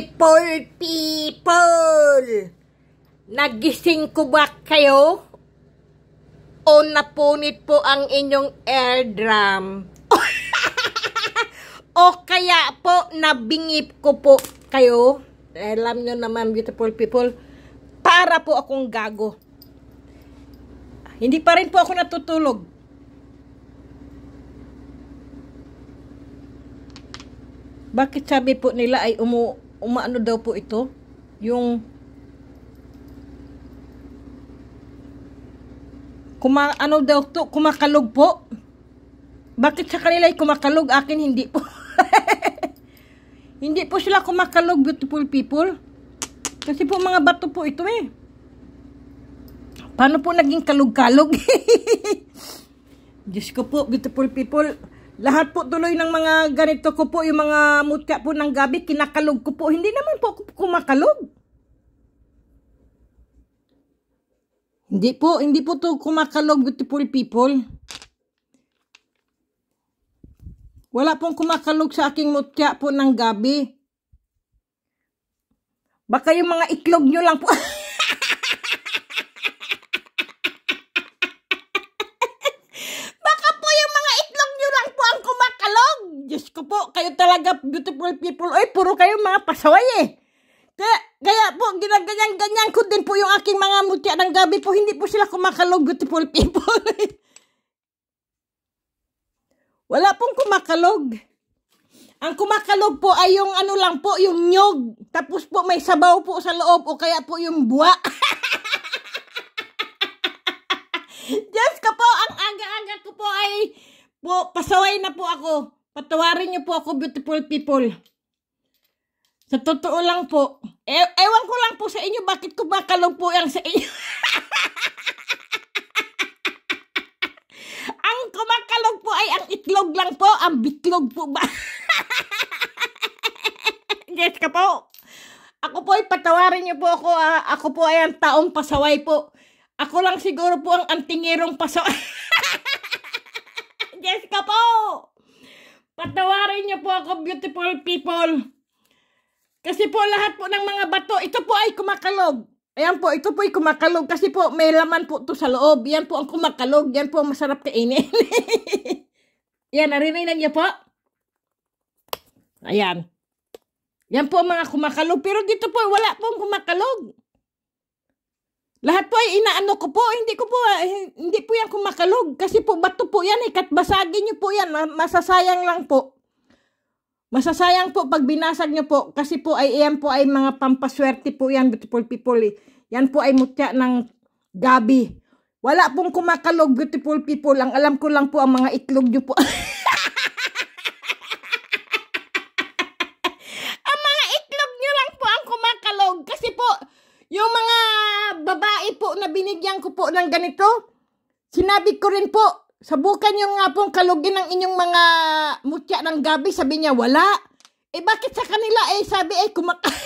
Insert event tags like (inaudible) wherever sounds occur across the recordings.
beautiful people! Nagising ko ba kayo? O napunit po ang inyong air drum? (laughs) o kaya po, nabingip ko po kayo? Alam nyo naman, beautiful people, para po akong gago. Hindi pa rin po ako natutulog. Bakit sabi po nila ay umu umaano daw po ito, yung kuma ano daw to, kumakalog po. Bakit sa kanila ay kumakalog? Akin hindi po. (laughs) hindi po sila kumakalog, beautiful people. Kasi po mga bato po ito eh. Paano po naging kalog-kalog? (laughs) Diyos ko po, beautiful people. Lahat po tuloy ng mga ganito ko po, yung mga mutya po ng gabi, kinakalog ko po. Hindi naman po kumakalog. Hindi po, hindi po to kumakalog beautiful people. Wala pong kumakalog sa aking mutya po ng gabi. Baka yung mga iklog nyo lang po. (laughs) kayo talaga beautiful people. Oy, puro kayo mga pasaway eh. Kaya, kaya po, ginaganyan-ganyan ko din po yung aking mga mutya ng gabi po. Hindi po sila kumakalog, beautiful people. (laughs) Wala pong kumakalog. Ang kumakalog po ay yung ano lang po, yung nyog. Tapos po may sabaw po sa loob o kaya po yung buwa. (laughs) Diyos ko po, ang aga-aga ko po ay po, pasaway na po ako. Patawarin niyo po ako, beautiful people. Sa totoo lang po, e ewan ko lang po sa inyo, bakit ko ba kalumpo ang sa inyo? (laughs) ang kumakalog po ay ang itlog lang po, ang bitlog po ba? (laughs) yes ka po. Ako po ay patawarin niyo po ako, ah. ako po ay ang taong pasaway po. Ako lang siguro po ang antingirong pasaway. (laughs) yes ka po. Patawarin niyo po ako, beautiful people. Kasi po lahat po ng mga bato, ito po ay kumakalog. Ayan po, ito po ay kumakalog. Kasi po may laman po to sa loob. Yan po ang kumakalog. Yan po masarap kainin. (laughs) Yan, narinig na niyo po? Ayan. Yan po ang mga kumakalog. Pero dito po, wala pong kumakalog. Lahat po ay inaano ko po, hindi ko po, eh, hindi po yan kumakalog. Kasi po bato po yan eh, katbasagin niyo po yan, masasayang lang po. Masasayang po pag binasag niyo po kasi po ay iyan po ay mga pampaswerte po yan beautiful people. Eh. Yan po ay mutya ng gabi. Wala pong kumakalog beautiful people. Ang alam ko lang po ang mga itlog niyo po. (laughs) binigyan ko po ng ganito. Sinabi ko rin po, sabukan niyo nga pong kalugin ng inyong mga mutya ng gabi. Sabi niya, wala. Eh bakit sa kanila? Eh sabi, eh kumaka... (laughs)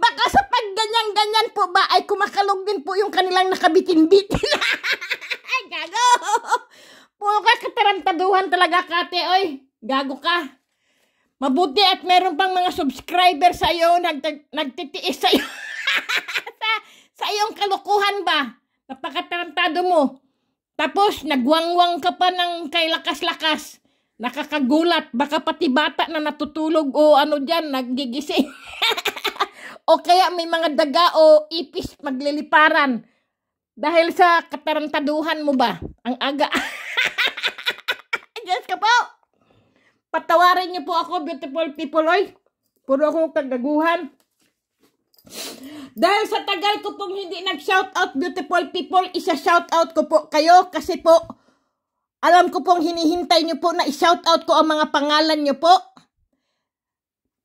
Baka sa pagganyan-ganyan po ba ay kumakalog din po yung kanilang nakabitin-bitin. (laughs) Gago! Puro ka katarantaduhan talaga, kate. Oy, gago ka. Mabuti at meron pang mga subscriber sa'yo, nag nagtitiis sa'yo. (laughs) (laughs) sa, sa iyong kalukuhan ba? Napakatarantado mo. Tapos, nagwangwang ka pa ng kay lakas-lakas. Nakakagulat. Baka pati bata na natutulog o ano dyan, nagigising. (laughs) o kaya may mga daga o ipis magliliparan. Dahil sa katarantaduhan mo ba? Ang aga. (laughs) Diyos ka po. Patawarin niyo po ako, beautiful people, oy. Puro akong kagaguhan. Dahil sa tagal ko pong hindi nag-shoutout beautiful people, isa-shoutout ko po kayo kasi po alam ko pong hinihintay nyo po na i-shoutout ko ang mga pangalan nyo po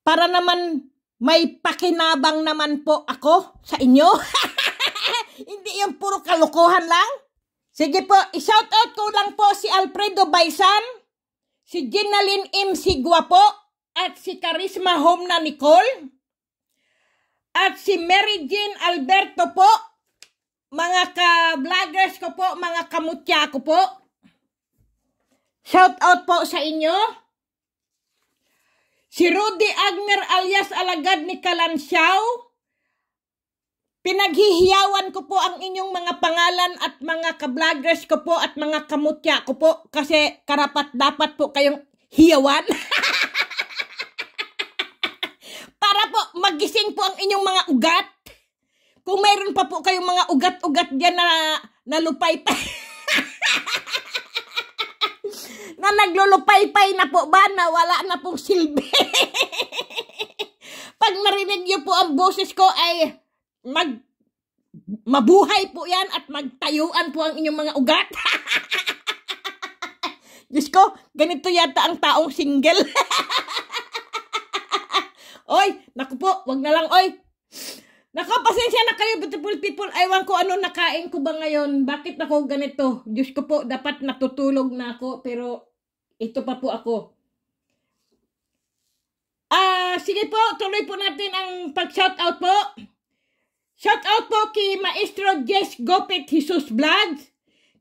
para naman may pakinabang naman po ako sa inyo. (laughs) hindi yung puro kalokohan lang. Sige po, i-shoutout ko lang po si Alfredo Baisan, si Ginaline M. Sigwa po, at si Karisma Home na Nicole at si Mary Jean Alberto po, mga ka-vloggers ko po, mga kamutya ko po. Shout out po sa inyo. Si Rudy Agner alias Alagad ni Kalansyaw. Pinaghihiyawan ko po ang inyong mga pangalan at mga ka-vloggers ko po at mga kamutya ko po kasi karapat dapat po kayong hiyawan. (laughs) magising po ang inyong mga ugat. Kung mayroon pa po kayong mga ugat-ugat diyan na, na (laughs) na naglulupaypay na po ba na wala na pong silbi. (laughs) Pag narinig niyo po ang boses ko ay mag mabuhay po yan at magtayuan po ang inyong mga ugat. (laughs) Diyos ko, ganito yata ang taong single. Oy, naku po, wag na lang, oy. Nakapasensya na kayo, beautiful people. Aywan ko ano nakain ko ba ngayon. Bakit ako ganito? Diyos ko po, dapat natutulog na ako. Pero ito pa po ako. Ah, uh, sige po, tuloy po natin ang pag-shoutout po. Shoutout po kay Maestro Jess Gopet Jesus Vlogs,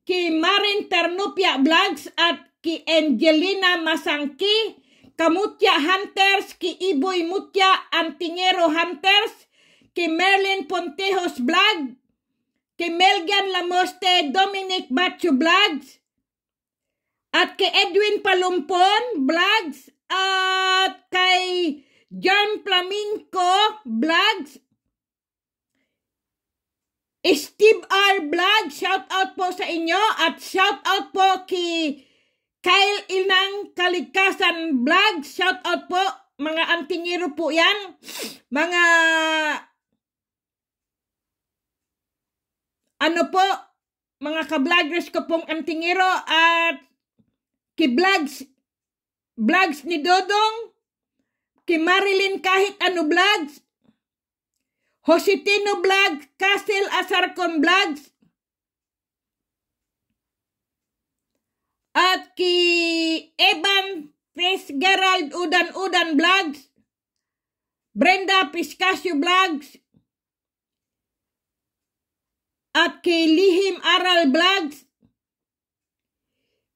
kay Marin Ternupia Vlogs at kay Angelina Masangki Kamutya Hunters, ki Iboy Mutya Antingero Hunters, ki Merlin Pontejos Vlog, ki Melgan Lamoste Dominic Bacho Vlogs, at kay Edwin Palumpon Vlogs, at kay John Flaminco Vlogs, Steve R. Vlog, shout out po sa inyo at shout out po kay Kyle Inang Kalikasan Vlog. Shout out po. Mga antingero po yan. Mga ano po, mga ka-vloggers ko pong antingero at ki-vlogs vlogs ni Dodong, ki Marilyn kahit ano vlogs, Jositino vlog, Castle Asarcon vlogs, at ki Evan Presgerald Udan Udan Vlogs, Brenda Piscasio Vlogs, at kay Lihim Aral Vlogs,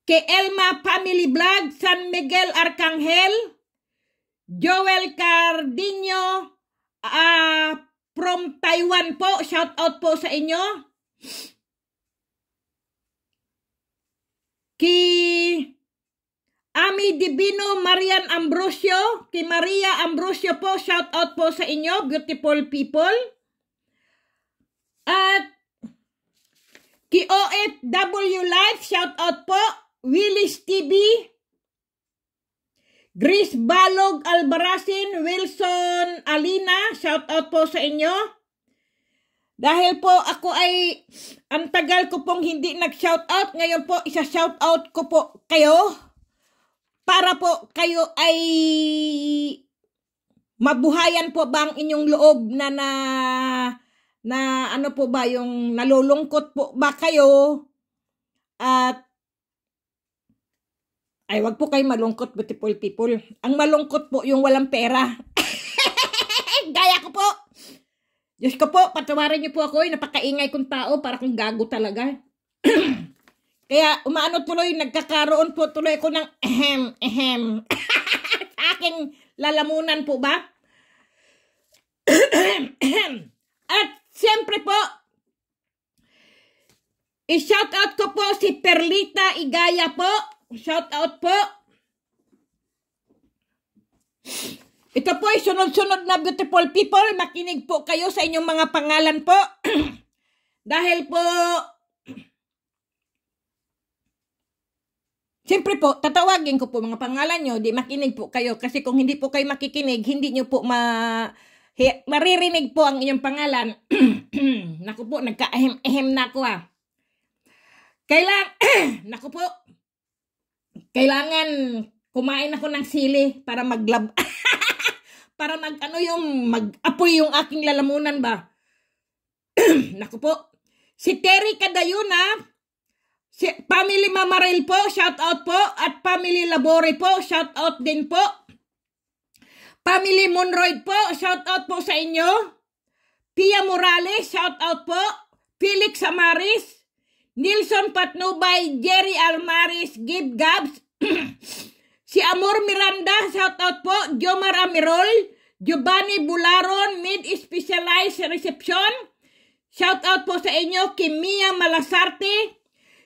kay Elma Family Vlog, San Miguel Arcangel, Joel Cardino, uh, ah, from Taiwan po, shout out po sa inyo. Ki Ami Divino Marian Ambrosio, ki Maria Ambrosio po, shout out po sa inyo, beautiful people. At ki OFW Life, shout out po, Willis TV, Grace Balog Albarasin, Wilson Alina, shout out po sa inyo. Dahil po ako ay ang tagal ko pong hindi nag-shout out. Ngayon po isa shout out ko po kayo para po kayo ay mabuhayan po ba ang inyong loob na na na ano po ba yung nalulungkot po ba kayo at ay wag po kayo malungkot beautiful people. Ang malungkot po yung walang pera. (laughs) Gaya ko po. Diyos ko po, patawarin niyo po ako. Eh, napakaingay kong tao para kong gago talaga. (clears throat) Kaya umaano tuloy, nagkakaroon po tuloy ko ng ehem, ehem. (clears throat) Sa aking lalamunan po ba? (clears throat) At siyempre po, i-shout out ko po si Perlita Igaya po. Shout out po Ito po ay sunod-sunod na beautiful people. Makinig po kayo sa inyong mga pangalan po. (clears throat) Dahil po, (clears throat) Siyempre po, tatawagin ko po mga pangalan nyo, di makinig po kayo. Kasi kung hindi po kayo makikinig, hindi nyo po ma... He, maririnig po ang inyong pangalan. (clears throat) Naku po, nagka-ehem-ehem na ako ah. Kailang... Naku po. Kailangan kumain ako ng sili para maglab... (laughs) para mag ano yung mag-apoy yung aking lalamunan ba. (clears throat) Naku po. Si Terry Cadayuna, ah. si Family Mamaril po, shout out po at Family Labore po, shout out din po. Family Monroy po, shout out po sa inyo. Pia Morales, shout out po. Felix Amaris, Nilson Patnubay, Jerry Almaris, Gib Gabs, (clears throat) Si Amor Miranda, shout out po. Jomar Amirol. Giovanni Bularon, mid-specialized reception. Shout out po sa inyo Kimia Mia Malasarte.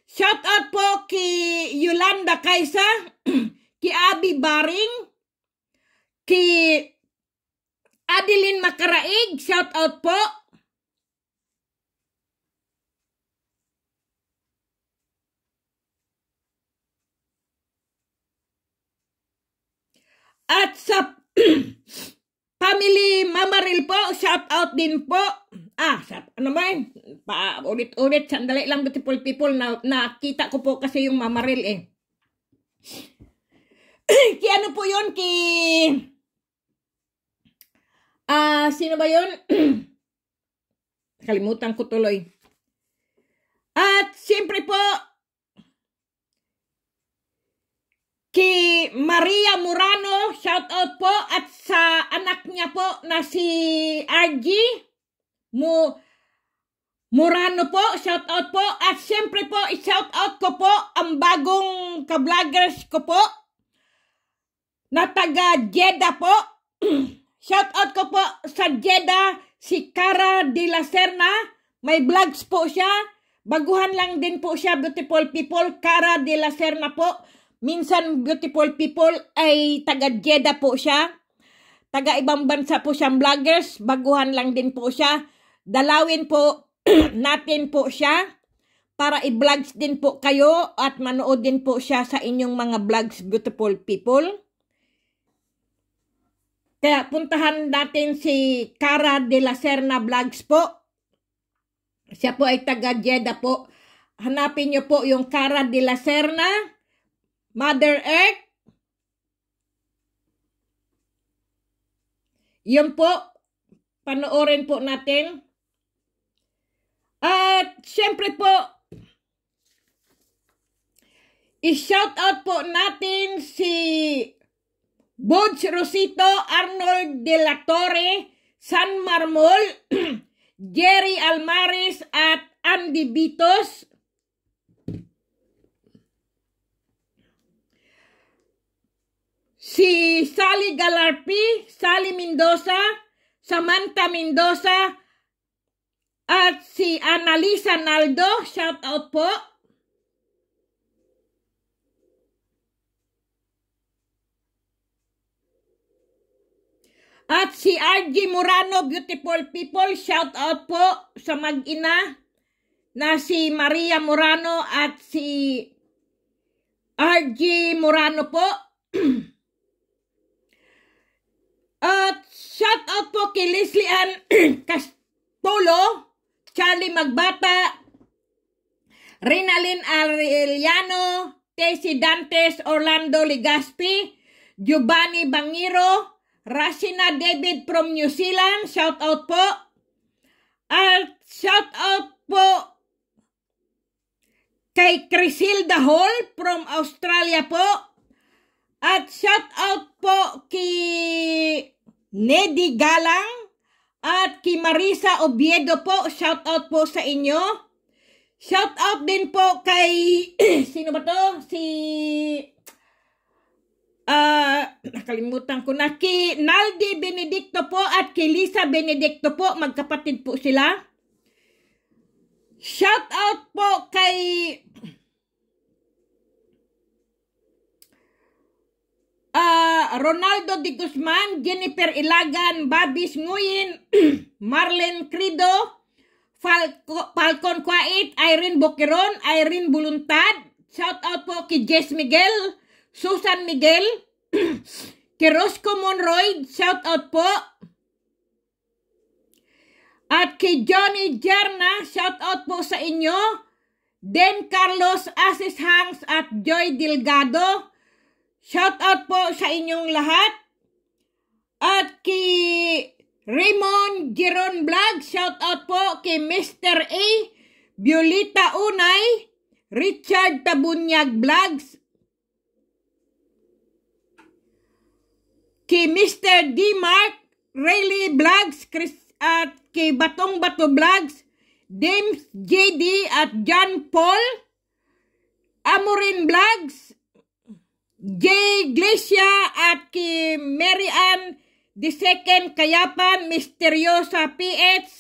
Shout out po kay Yolanda Kaisa, (clears throat) kay Abby Baring, kay Adeline Makaraig. Shout out po. At sa (clears throat) family Mamaril po, shout out din po. Ah, shout, ano ba yun? Pa, ulit-ulit, sandali lang beautiful people. Na, nakita ko po kasi yung Mamaril eh. (clears throat) ki ano po yun? Ki... Ah, uh, sino ba yun? (clears throat) Kalimutan ko tuloy. At siyempre po, ki Maria Murano, shout out po at sa anak niya po na si RG Mo Murano po, shout out po. At siyempre po, i-shout out ko po ang bagong kabloggers ko po na taga Jeddah po. (clears throat) shout out ko po sa Jeddah, si Cara de la Serna. May vlogs po siya. Baguhan lang din po siya, beautiful people. Cara de la Serna po. Minsan, beautiful people, ay taga jeda po siya. Taga ibang bansa po siyang vloggers. Baguhan lang din po siya. Dalawin po (clears throat) natin po siya para i-vlogs din po kayo at manood din po siya sa inyong mga vlogs, beautiful people. Kaya puntahan natin si Cara de la Serna Vlogs po. Siya po ay taga jeda po. Hanapin niyo po yung Cara de la Serna Mother Earth. Yun po, panoorin po natin. At syempre po, i-shout out po natin si Bodge Rosito, Arnold De La Torre, San Marmol, (clears throat) Jerry Almaris at Andy Bitos. si Sally Galarpi, Sally Mendoza, Samantha Mendoza, at si Annalisa Naldo, shout out po. At si RG Murano, beautiful people, shout out po sa mag-ina na si Maria Murano at si RG Murano po. (clears throat) Shout out po kay Leslie Ann (clears throat) Castolo, Charlie Magbata, Rinalyn Arellano, Tessie Dantes, Orlando Ligaspi, Giovanni Bangiro, Rasina David from New Zealand, shout out po. At shout out po kay Crisilda Hall from Australia po. At shout out po kay Nedy Galang, at kay Marisa Oviedo po, shout out po sa inyo. Shout out din po kay, (clears throat) sino ba to? Si, uh, nakalimutan ko na, kay Naldi Benedicto po at kay Lisa Benedicto po, magkapatid po sila. Shout out po kay uh, Ronaldo de Guzman, Jennifer Ilagan, Babis Nguyen, (clears throat) Marlene Crido, Falco, Falcon Quait, Irene Boqueron, Irene Buluntad, shout out po kay Jess Miguel, Susan Miguel, (clears throat) kay Roscoe Monroy, shout out po, at kay Johnny Jerna, shout out po sa inyo, Den Carlos Asis Hangs at Joy Delgado, Shout out po sa inyong lahat. At kay Raymond Giron Vlog, shout out po kay Mr. A, Violeta Unay, Richard Tabunyag Vlogs, kay Mr. D. Mark, Rayleigh Vlogs, Chris, at kay Batong Bato Vlogs, James JD at John Paul, Amorin Vlogs, J. Iglesia at kay Mary Ann the II Kayapan, Misteriosa PH,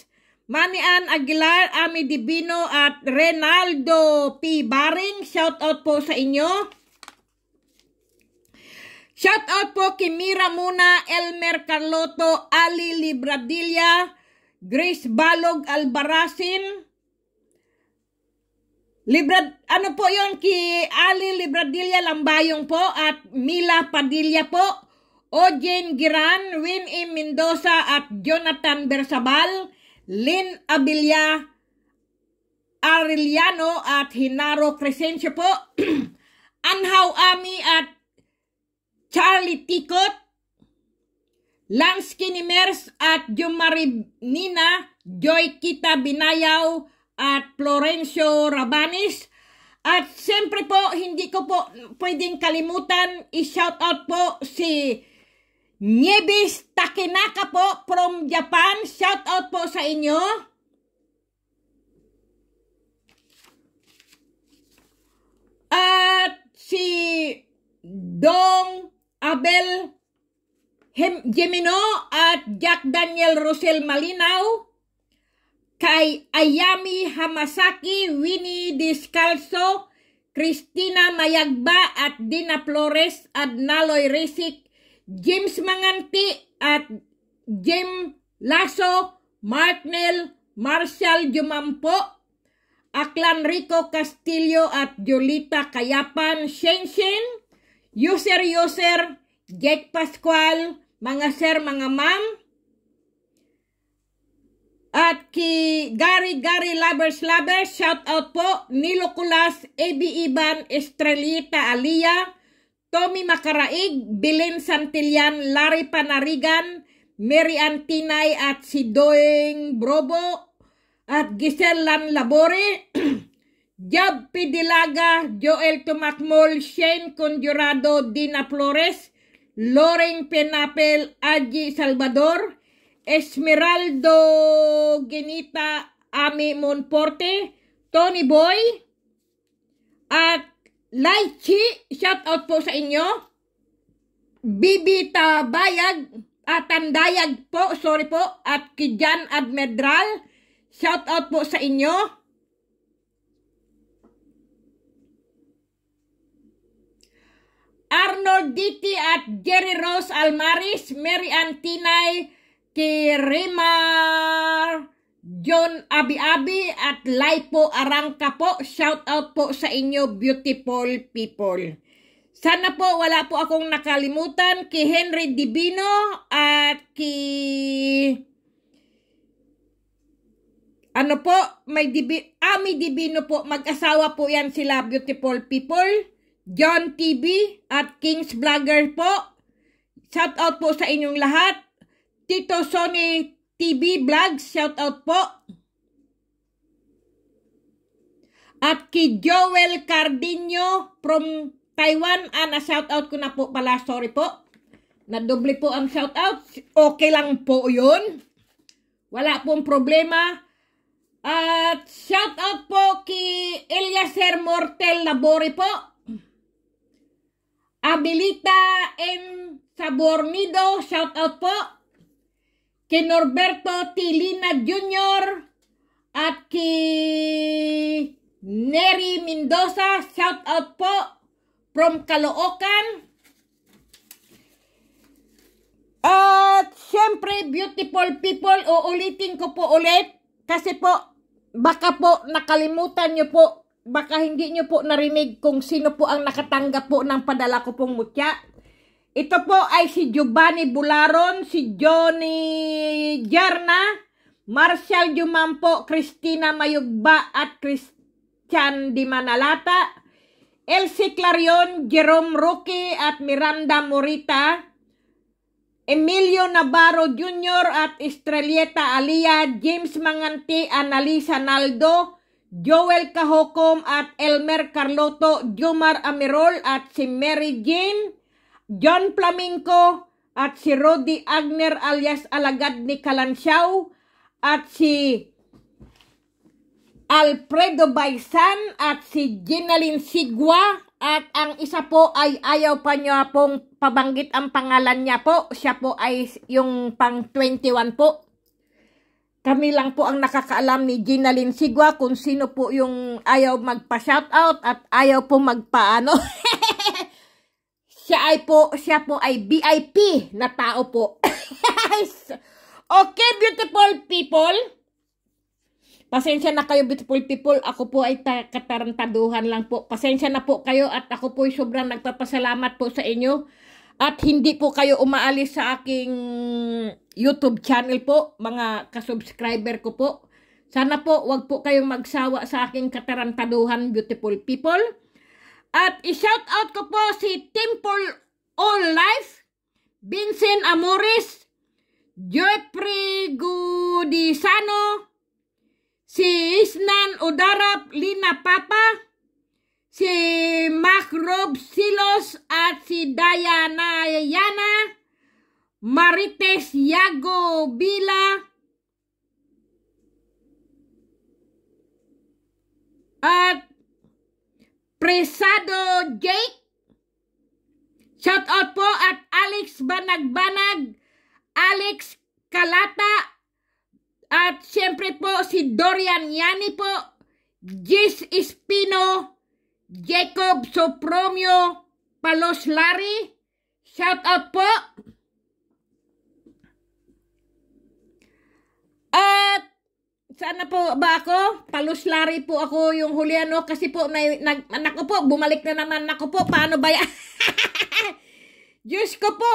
Ann Aguilar, Ami Divino at Renaldo P. Baring. Shout out po sa inyo. Shout out po kay Mira Muna, Elmer Carlotto, Ali Libradilla, Grace Balog Albarasin, Libra, ano po yon Ki Ali Libradilla Lambayong po at Mila Padilla po. Ojen Giran, Win E. Mendoza at Jonathan Bersabal, Lynn Abilia Arellano at Hinaro Crescencio po, (clears throat) Anhaw Ami at Charlie Tikot, Lance Kinimers at Jumari Nina, Joy Kita Binayaw at Florencio Rabanis. At siyempre po, hindi ko po pwedeng kalimutan, i-shout out po si Nieves Takenaka po from Japan. Shout out po sa inyo. At si Dong Abel Gemino at Jack Daniel Rosel Malinao kay Ayami Hamasaki, Winnie Discalso, Christina Mayagba at Dina Flores at Naloy Resik, James Manganti at Jim Lasso, Mark Nell, Marshall Jumampo, Aklan Rico Castillo at Jolita Kayapan, Shen, User User, Jake Pascual, mga sir, mga ma'am, at ki Gary Gary Lovers Lovers, shout out po, Nilo Kulas, AB Iban, Estrelita Alia, Tommy Makaraig, Belen Santillan, Larry Panarigan, Mary Antinay at si Doeng Brobo, at Giselle Lan Labore, (clears throat) Job Pidilaga, Joel Tumakmol, Shane Conjurado, Dina Flores, Loring Penapel, Aji Salvador, Esmeraldo Genita Ami Monforte, Tony Boy, at Laichi, shout out po sa inyo. Bibi Tabayag, at Tandayag po, sorry po, at Kijan Admedral, shout out po sa inyo. Arnold Ditti at Jerry Rose Almaris, Mary Antinay, Kirimar, John Abi-Abi at Laipo Arangka po. Shout out po sa inyo beautiful people. Sana po wala po akong nakalimutan kay Henry Divino at kay ano po, may dibi, Ami ah, Divino po, mag-asawa po yan sila, beautiful people. John TV at Kings Vlogger po. Shout out po sa inyong lahat. Tito Sony TV Vlog, shout out po. At kay Joel Cardino from Taiwan, ana ah, shout out ko na po pala, sorry po. Nadoble po ang shout out. Okay lang po yun. Wala pong problema. At shout out po kay Eliaser Mortel Labori po. Abilita and Sabornido, shout out po kay Norberto Tilina Jr. at kay Neri Mendoza. Shout out po from Caloocan. At syempre, beautiful people, uulitin ko po ulit kasi po baka po nakalimutan nyo po, baka hindi nyo po narinig kung sino po ang nakatanggap po ng padala ko pong mutya. Ito po ay si Giovanni Bularon, si Johnny Jarna, Marshall Jumampo, Christina Mayugba at Christian Dimanalata, Elsie Clarion, Jerome Rookie at Miranda Morita, Emilio Navarro Jr. at Estrelieta Alia, James Manganti, Analisa Naldo, Joel Kahokom at Elmer Carloto, Jomar Amirol at si Mary Jane, John Flamingo at si Roddy Agner alias Alagad ni Kalansiaw at si Alfredo Baisan at si Ginalyn Sigwa at ang isa po ay ayaw pa niya pong pabanggit ang pangalan niya po. Siya po ay yung pang 21 po. Kami lang po ang nakakaalam ni Ginalyn Sigwa kung sino po yung ayaw magpa-shoutout at ayaw po magpaano. (laughs) Siya ay po, siya po ay VIP na tao po. (laughs) okay, beautiful people. Pasensya na kayo, beautiful people. Ako po ay katarantaduhan lang po. Pasensya na po kayo at ako po ay sobrang nagpapasalamat po sa inyo. At hindi po kayo umaalis sa aking YouTube channel po, mga kasubscriber ko po. Sana po, wag po kayong magsawa sa aking katarantaduhan, beautiful people. At i-shout out ko po si Temple All Life, Vincent Amoris, Jeffrey Gudisano, si Isnan Udarap Lina Papa, si Mac Rob Silos at si Diana Yana, Marites Yago Bila, at Presado Jake. Shout out po at Alex Banagbanag, Alex Kalata, at syempre po si Dorian Yani po, Jis Espino, Jacob Sopromio, Palos Larry. Shout out po. At sana po ba ako? Paluslari po ako yung huli ano kasi po na, nag, anak ko po, bumalik na naman ako po. Paano ba yan? (laughs) Diyos ko po.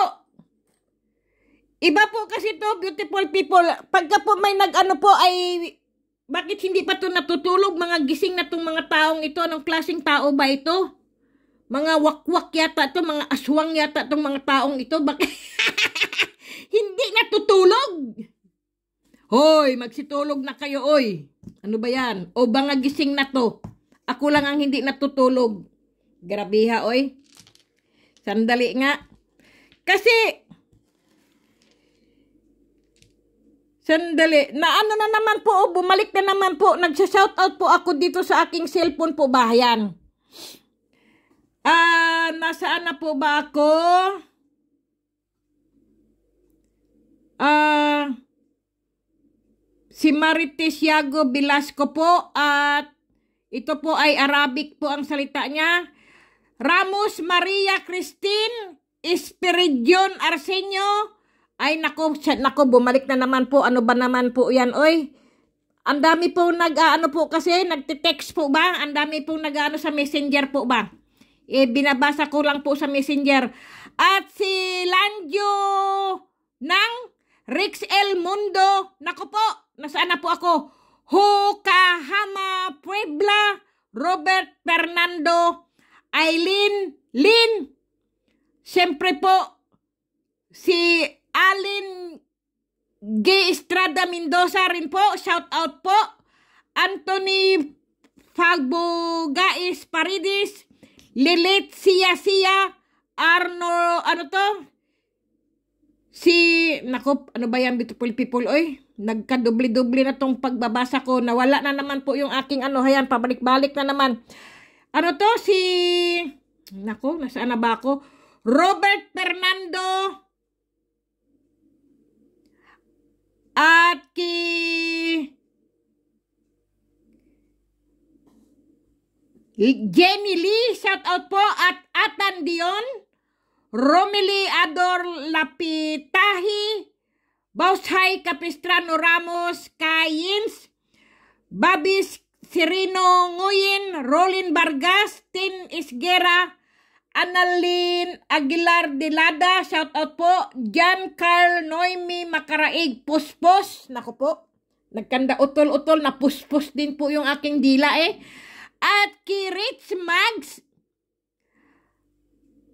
Iba po kasi to beautiful people. Pagka po may nag-ano po ay bakit hindi pa to natutulog mga gising na tong mga taong ito? Anong klaseng tao ba ito? Mga wakwak yata to, mga aswang yata tong mga taong ito. Bakit (laughs) hindi natutulog? Hoy, magsitulog na kayo, oy. Ano ba yan? O banga gising na to. Ako lang ang hindi natutulog. Grabeha, oy. Sandali nga. Kasi, sandali, na ano na naman po, o bumalik na naman po, Nagsa-shout out po ako dito sa aking cellphone po bahayan. Ah, uh, nasaan na po ba ako? Ah, uh, si Marites Yago Velasco po at ito po ay Arabic po ang salita niya. Ramos Maria Christine Espiridion Arsenio. Ay nako, nako bumalik na naman po. Ano ba naman po yan oy? Ang dami po nag uh, ano po kasi nagte-text po ba? Ang dami po nag uh, ano sa messenger po ba? Eh, binabasa ko lang po sa messenger. At si Lanjo ng Rix El Mundo. Nako po, nasaan na po ako? Hukahama Puebla, Robert Fernando, Aileen Lin, siyempre po si Alin G. Estrada Mendoza rin po, shout out po, Anthony Fagbogais Paridis, Lilith Sia Sia, Arno, ano to? Si, nakup, ano ba yan, beautiful people, oy? Nagkadubli-dubli na tong pagbabasa ko. Nawala na naman po yung aking ano. Ayan, pabalik-balik na naman. Ano to si... Nako, nasaan na ba ako? Robert Fernando at ki Jenny Lee, shout out po at Atan Dion, Romily Ador Lapitahi, Baushay Capistrano Ramos Kayins, Babis Sirino Nguyen, Rolin Vargas, Tin Isgera, Annalyn Aguilar Delada, shout out po. Jan Carl Noemi Makaraig, puspos. Nako po, nagkanda utol-utol na puspos din po yung aking dila eh. At kay Rich Mags,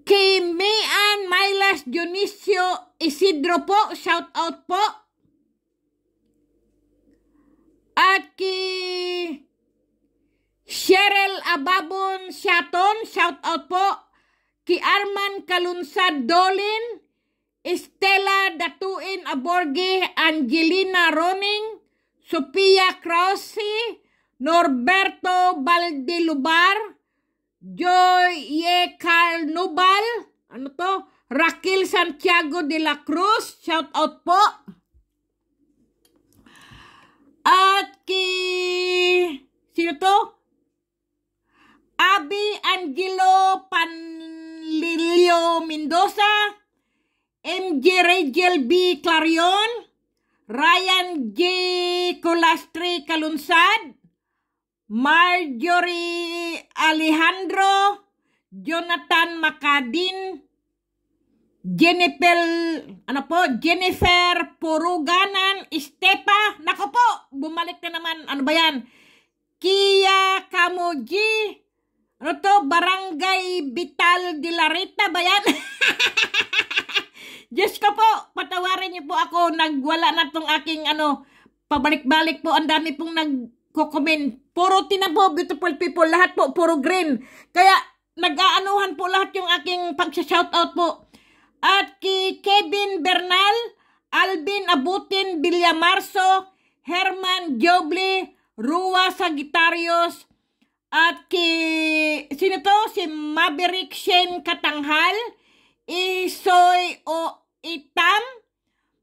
Kay Mayan Mylas Dionisio Isidro po, shout out po. At kay Cheryl Ababon Shaton, shout out po. Kay Arman Kalunsad Dolin, Estela Datuin Aborge, Angelina Roning, Sophia Krause, Norberto Baldilubar, Joye Carnoval, ano to? Raquel Santiago de la Cruz, shout out po. At ki, sino to? Abi Angelo Panlilio Mendoza, MJ Regel B. Clarion, Ryan J. Colastri Kalunsad, Marjorie Alejandro, Jonathan Macadin, Jennifer, ano po, Jennifer Puruganan, Estepa, nako po, bumalik na naman, ano ba yan? Kia Kamuji, ano to, Barangay Vital de la Rita ba yan? (laughs) Diyos ko po, patawarin niyo po ako, nagwala na tong aking ano, pabalik-balik po, ang dami pong nagko-comment Puro tinan po, beautiful people. Lahat po, puro green. Kaya, nag-aanuhan po lahat yung aking pag-shoutout po. At kay Kevin Bernal, Alvin Abutin, Marso, Herman Joble, Rua Sagitarios, at kay, sino to? Si Maverick Shane Katanghal, Isoy o Itam,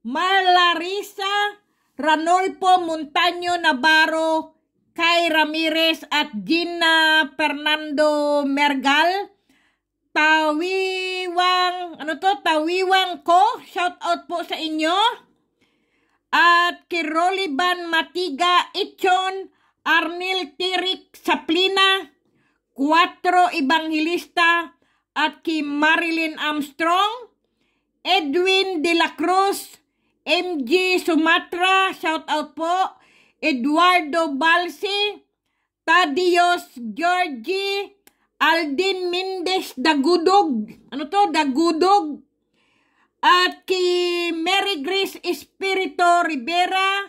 Malarisa, Ranolpo Montaño Navarro, Kai Ramirez at Gina Fernando Mergal. Tawiwang, ano to? Tawiwang ko. Shout out po sa inyo. At kay Roliban Matiga Itchon, Arnil Tirik Saplina, Cuatro Ibanghilista. at kay Marilyn Armstrong, Edwin De La Cruz, MG Sumatra, shout out po, Eduardo Balsi, Tadios Georgi, Aldin Mendez Dagudog, ano to, Dagudog, at ki Mary Grace Espirito Rivera,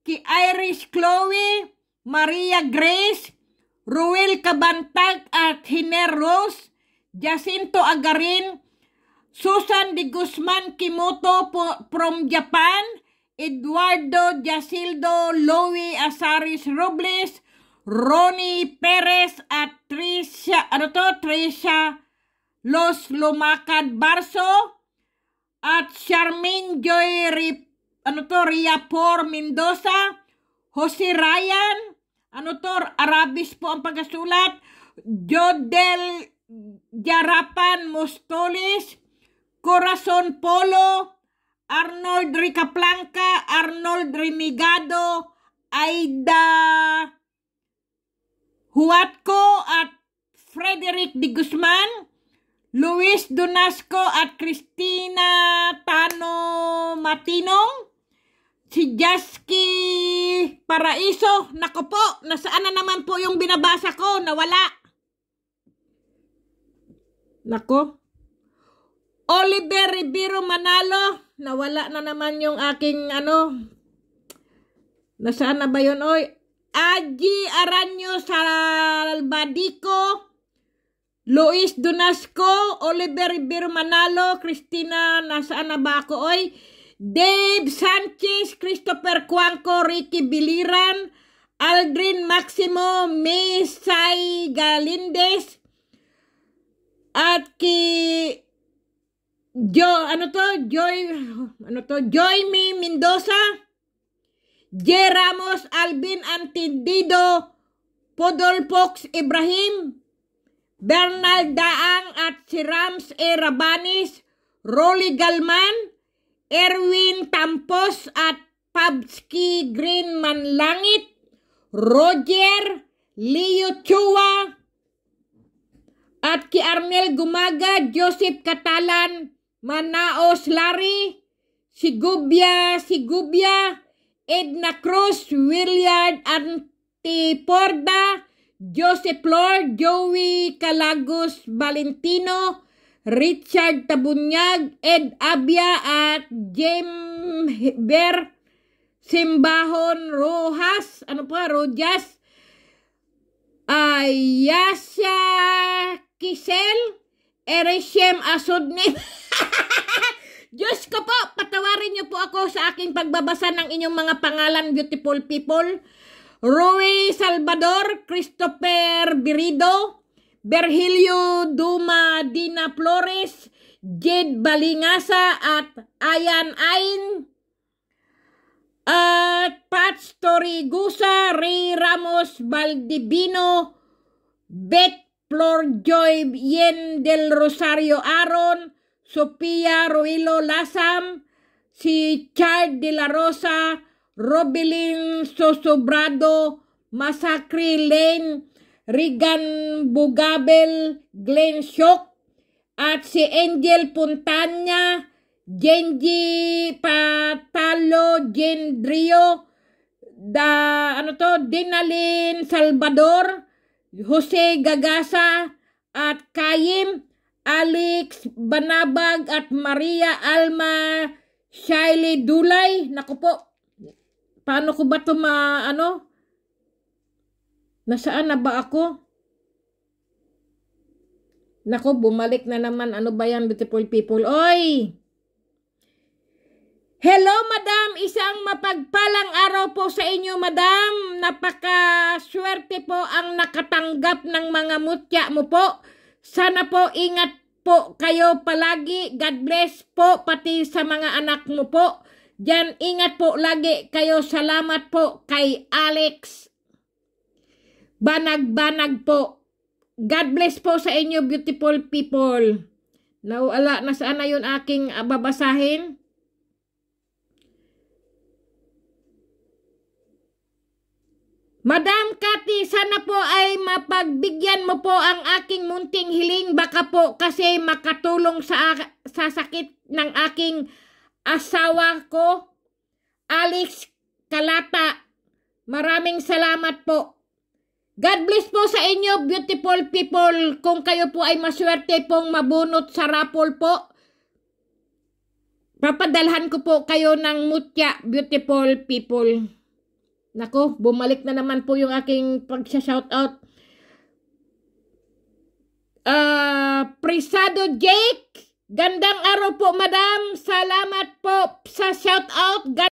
ki Irish Chloe, Maria Grace, Ruel Cabantag at Hiner Rose, Jacinto Agarin, Susan de Guzman Kimoto po, from Japan, Eduardo Jasildo Lowy Asaris Robles, Ronnie Perez at Trisha, ano to? Trisha Los Lumakad Barso at Charmaine Joy Rip, ano to? Riapor Mendoza, Jose Ryan, ano to? Arabis po ang pagkasulat, Jodel Jarapan Mostolis, Corazon Polo, Arnold Ricaplanca, Arnold Remigado, Aida Huatco at Frederick de Guzman, Luis Donasco at Cristina Tano Matinong, si Jasky Paraiso. Nako po, nasaan na naman po yung binabasa ko? Nawala. Nako. Oliver Ribiro Manalo, Nawala na naman yung aking ano. Nasaan na ba yun? Oy, Aji Aranyo Salbadico. Luis Donasco, Oliver Rivero Manalo, Cristina, nasaan na ba ako? Oy, Dave Sanchez, Christopher Cuanco, Ricky Biliran, Aldrin Maximo, Misay Galindes, at ki Yo, ano to? Joy, ano to? Joy Mi Mendoza, J. Ramos, Alvin Antindido, Podol Fox Ibrahim, Bernal Daang at si Rams E. Rabanis, Rolly Galman, Erwin Tampos at Pabski Green Manlangit, Roger Leo Chua, at ki Armel Gumaga, Joseph Catalan, Manaos Larry, Sigubia, Sigubia, Edna Cruz, Willard Antiporda, Joseph Lord, Joey Calagos Valentino, Richard Tabunyag, Ed Abia at James Ber Simbahon Rojas, ano pa, Rojas, Ayasha Kisel, Ereshim Asodnit. (laughs) (laughs) Diyos ko po, patawarin niyo po ako sa aking pagbabasa ng inyong mga pangalan, beautiful people. Rui Salvador, Christopher Birido, Berhilio Duma Dina Flores, Jed Balingasa at Ayan Ain. At Pat Storigusa, Ray Ramos Valdivino, Beth Florjoy Yen del Rosario Aaron, Sofia Ruilo Lasam, si Chard de la Rosa, Robilin Sosobrado, Masacre Lane, Regan Bugabel, Glenn Shock, at si Angel Puntanya, Genji Patalo, Gendrio, da, ano to, Dinalin Salvador, Jose Gagasa, at Kayim Alex Banabag at Maria Alma Shaili Dulay. Naku po, paano ko ba ito ma, ano? Nasaan na ba ako? Naku, bumalik na naman. Ano ba yan, beautiful people? Oy! Hello, madam. Isang mapagpalang araw po sa inyo, madam. Napakaswerte po ang nakatanggap ng mga mutya mo po. Sana po ingat po kayo palagi. God bless po pati sa mga anak mo po. Diyan, ingat po lagi kayo. Salamat po kay Alex. Banag-banag po. God bless po sa inyo, beautiful people. Nawala na sana yun aking babasahin. Madam Cathy, sana po ay mapagbigyan mo po ang aking munting hiling baka po kasi makatulong sa, sa sakit ng aking asawa ko, Alex Kalata. Maraming salamat po. God bless po sa inyo, beautiful people. Kung kayo po ay maswerte pong mabunot sa raffle po, papadalhan ko po kayo ng mutya, beautiful people. Nako, bumalik na naman po yung aking pagsha-shoutout. Uh, ah, Prisado Jake, gandang araw po madam. Salamat po sa shoutout.